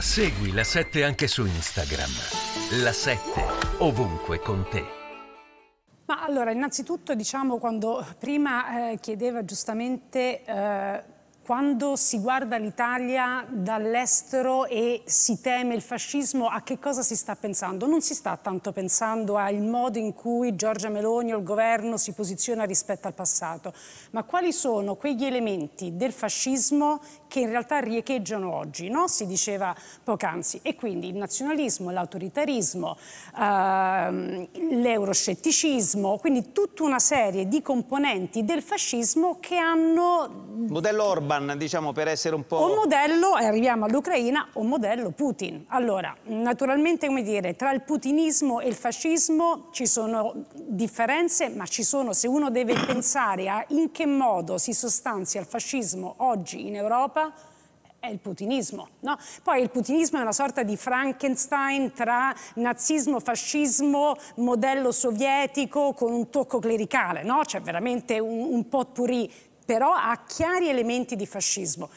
Segui la 7 anche su Instagram. La 7 ovunque con te. Ma allora, innanzitutto diciamo quando prima eh, chiedeva giustamente eh, quando si guarda l'Italia dall'estero e si teme il fascismo, a che cosa si sta pensando? Non si sta tanto pensando al modo in cui Giorgia Meloni o il governo si posiziona rispetto al passato, ma quali sono quegli elementi del fascismo che in realtà riecheggiano oggi, no? si diceva poc'anzi. E quindi il nazionalismo, l'autoritarismo, ehm, l'euroscetticismo, quindi tutta una serie di componenti del fascismo che hanno... Modello Orban Erdogan, diciamo per essere un po'... Un modello, e arriviamo all'Ucraina, un modello Putin. Allora, naturalmente, come dire, tra il putinismo e il fascismo ci sono differenze, ma ci sono, se uno deve pensare a in che modo si sostanzia il fascismo oggi in Europa, è il putinismo. No? Poi il putinismo è una sorta di Frankenstein tra nazismo, fascismo, modello sovietico con un tocco clericale, no? c'è veramente un, un pot però ha chiari elementi di fascismo.